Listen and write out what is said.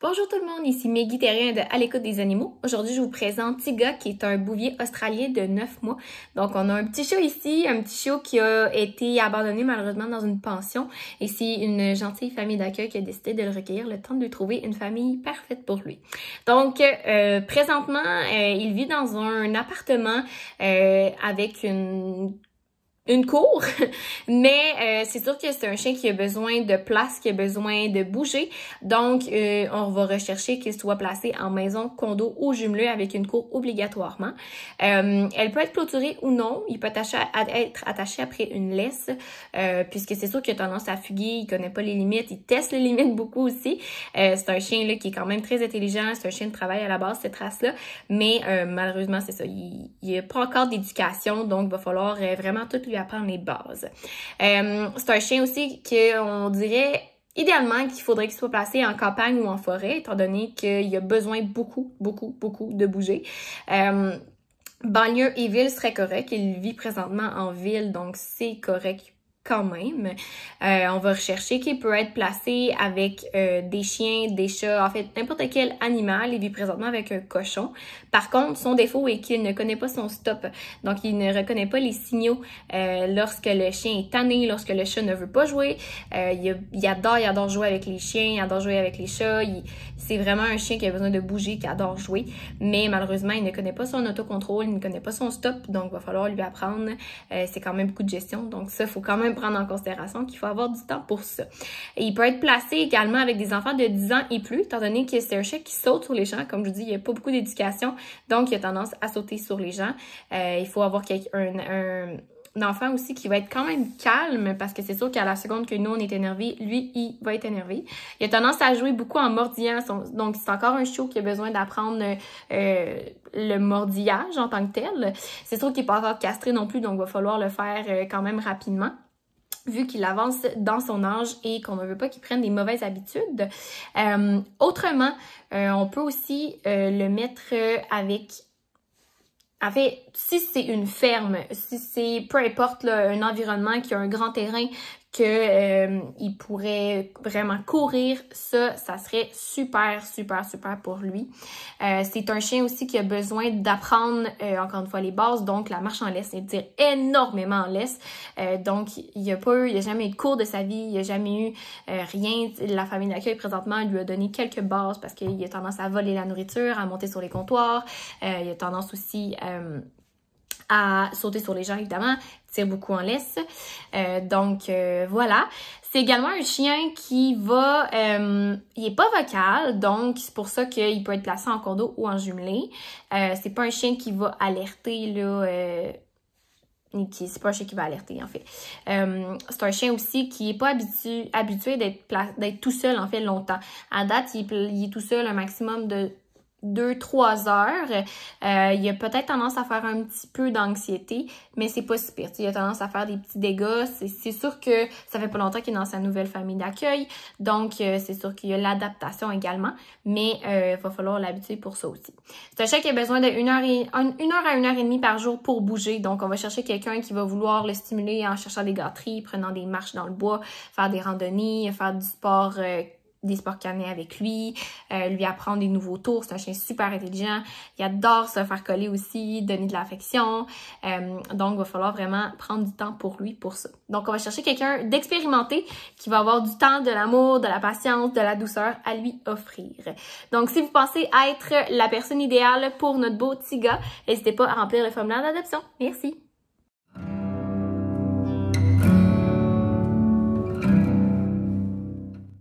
Bonjour tout le monde, ici Maggie Terrien de À l'écoute des animaux. Aujourd'hui, je vous présente Tiga, qui est un bouvier australien de 9 mois. Donc, on a un petit chiot ici, un petit chiot qui a été abandonné malheureusement dans une pension. Et c'est une gentille famille d'accueil qui a décidé de le recueillir le temps de lui trouver une famille parfaite pour lui. Donc, euh, présentement, euh, il vit dans un appartement euh, avec une une cour, mais euh, c'est sûr que c'est un chien qui a besoin de place, qui a besoin de bouger. Donc, euh, on va rechercher qu'il soit placé en maison, condo ou jumelé avec une cour obligatoirement. Euh, elle peut être clôturée ou non. Il peut être attaché après une laisse, puisque c'est sûr qu'il a tendance à fuguer, il connaît pas les limites, il teste les limites beaucoup aussi. c'est un chien là, qui est quand même très intelligent, c'est un chien de travail à la base, cette race-là. Mais malheureusement, c'est ça, il n'y a pas encore d'éducation, donc il va falloir vraiment tout lui apprendre les bases. Euh, c'est un chien aussi qu'on dirait Idéalement, qu'il faudrait qu'il soit placé en campagne ou en forêt, étant donné qu'il a besoin beaucoup, beaucoup, beaucoup de bouger. Euh, banlieue et ville serait correct. Il vit présentement en ville, donc c'est correct quand même. Euh, on va rechercher qui peut être placé avec euh, des chiens, des chats, en fait n'importe quel animal. Il vit présentement avec un cochon. Par contre, son défaut est qu'il ne connaît pas son stop. Donc, il ne reconnaît pas les signaux euh, lorsque le chien est tanné, lorsque le chat ne veut pas jouer. Il, adore, il adore jouer avec les chiens, il adore jouer avec les chats. C'est vraiment un chien qui a besoin de bouger, qui adore jouer. Mais malheureusement, il ne connaît pas son autocontrôle, il ne connaît pas son stop. Donc, il va falloir lui apprendre. C'est quand même beaucoup de gestion. Donc, ça, il faut quand même prendre en considération qu'il faut avoir du temps pour ça. il peut être placé également avec des enfants de 10 ans et plus, étant donné que c'est un chèque qui saute sur les gens. Comme je vous dis, il n'y a pas beaucoup d'éducation, donc il a tendance à sauter sur les gens. Euh, il faut avoir un, enfant aussi qui va être quand même calme parce que c'est sûr qu'à la seconde que nous on est énervé, lui il va être énervé. Il a tendance à jouer beaucoup en mordillant, donc c'est encore un chiot qui a besoin d'apprendre euh, le mordillage en tant que tel. C'est sûr qu'il n'est pas encore castré non plus, donc il va falloir le faire euh, quand même rapidement vu qu'il avance dans son âge et qu'on ne veut pas qu'il prenne des mauvaises habitudes. Euh, autrement, euh, on peut aussi euh, le mettre avec... En fait, si c'est une ferme, si c'est peu importe un environnement qui a un grand terrain, que euh, il pourrait vraiment courir, ça, ça serait super, super, super pour lui. Euh, c'est un chien aussi qui a besoin d'apprendre, euh, encore une fois, les bases, donc la marche en laisse, c'est-à-dire énormément en laisse. donc, il n'y a pas eu, il jamais eu de cours de sa vie, il n'y a jamais eu rien. La famille d'accueil, présentement, lui a donné quelques bases parce qu'il a tendance à voler la nourriture, à monter sur les comptoirs, il a tendance aussi à sauter sur les gens, évidemment, tire beaucoup en laisse. Euh, donc euh, voilà. C'est également un chien qui va... Euh, il est pas vocal, donc c'est pour ça qu'il peut être placé en d'eau ou en jumelé. c'est pas un chien qui va alerter, là... c'est pas un chien qui va alerter, en fait. c'est un chien aussi qui est pas habitué, habitué d'être tout seul, en fait, longtemps. À date, il est tout seul un maximum de deux, trois heures, euh, il a peut-être tendance à faire un petit peu d'anxiété, mais c'est pas si il a tendance à faire des petits dégâts. C'est sûr que ça fait pas longtemps qu'il est dans sa nouvelle famille d'accueil, donc euh, c'est sûr qu'il y a l'adaptation également, mais euh, il va falloir l'habituer pour ça aussi. C'est un chat qui a besoin d'une heure, une heure à une heure et demie par jour pour bouger, donc on va chercher quelqu'un qui va vouloir le stimuler en cherchant des gâteries, prenant des marches dans le bois, faire des randonnées, faire du sport des sports canins avec lui, euh, lui apprendre des nouveaux tours. C'est un chien super intelligent. Il adore se faire coller aussi, donner de l'affection. Euh, donc, il va falloir vraiment prendre du temps pour lui pour ça. Donc, on va chercher quelqu'un d'expérimenté qui va avoir du temps, de l'amour, de la patience, de la douceur à lui offrir. Donc, si vous pensez être la personne idéale pour notre beau petit gars, n'hésitez pas à remplir le formulaire d'adoption. Merci.